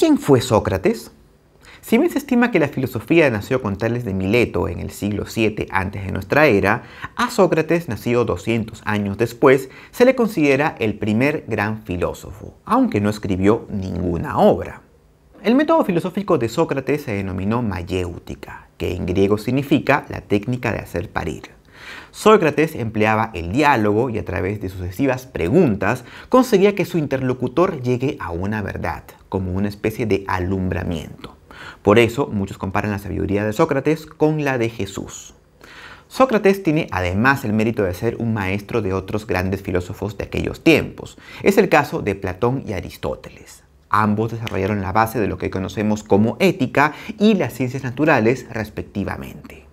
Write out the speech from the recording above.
¿Quién fue Sócrates? Si bien se estima que la filosofía nació con Tales de Mileto en el siglo VII antes de nuestra era, a Sócrates, nacido 200 años después, se le considera el primer gran filósofo, aunque no escribió ninguna obra. El método filosófico de Sócrates se denominó mayéutica, que en griego significa la técnica de hacer parir. Sócrates empleaba el diálogo y a través de sucesivas preguntas conseguía que su interlocutor llegue a una verdad como una especie de alumbramiento. Por eso muchos comparan la sabiduría de Sócrates con la de Jesús. Sócrates tiene además el mérito de ser un maestro de otros grandes filósofos de aquellos tiempos. Es el caso de Platón y Aristóteles. Ambos desarrollaron la base de lo que conocemos como ética y las ciencias naturales respectivamente.